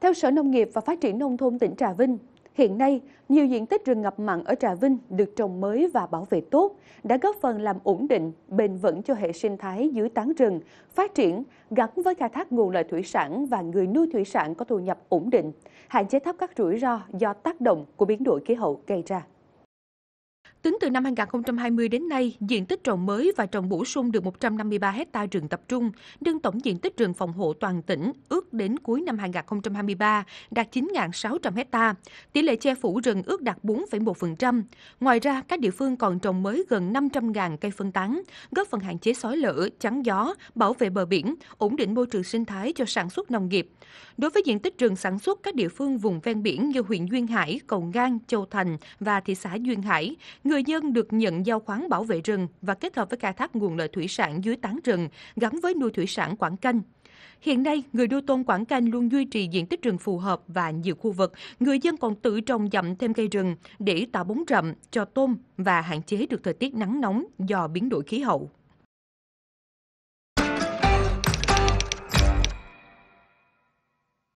Theo Sở Nông nghiệp và Phát triển Nông thôn tỉnh Trà Vinh, hiện nay nhiều diện tích rừng ngập mặn ở Trà Vinh được trồng mới và bảo vệ tốt đã góp phần làm ổn định, bền vững cho hệ sinh thái dưới tán rừng, phát triển gắn với khai thác nguồn lợi thủy sản và người nuôi thủy sản có thu nhập ổn định, hạn chế thấp các rủi ro do tác động của biến đổi khí hậu gây ra. Tính từ năm 2020 đến nay, diện tích trồng mới và trồng bổ sung được 153 hecta rừng tập trung, nâng tổng diện tích rừng phòng hộ toàn tỉnh ước đến cuối năm 2023 đạt 9.600 hecta. Tỷ lệ che phủ rừng ước đạt 4,1%. Ngoài ra, các địa phương còn trồng mới gần 500.000 cây phân tán, góp phần hạn chế sói lở, chắn gió, bảo vệ bờ biển, ổn định môi trường sinh thái cho sản xuất nông nghiệp. Đối với diện tích rừng sản xuất các địa phương vùng ven biển như huyện Duyên Hải, Cầu Ngang, Châu Thành và thị xã Duyên Hải, người dân được nhận giao khoán bảo vệ rừng và kết hợp với khai thác nguồn lợi thủy sản dưới tán rừng gắn với nuôi thủy sản quảng canh. Hiện nay, người nuôi tôm Quảng Canh luôn duy trì diện tích rừng phù hợp và nhiều khu vực, người dân còn tự trồng dặm thêm cây rừng để tạo bóng rậm cho tôm và hạn chế được thời tiết nắng nóng do biến đổi khí hậu.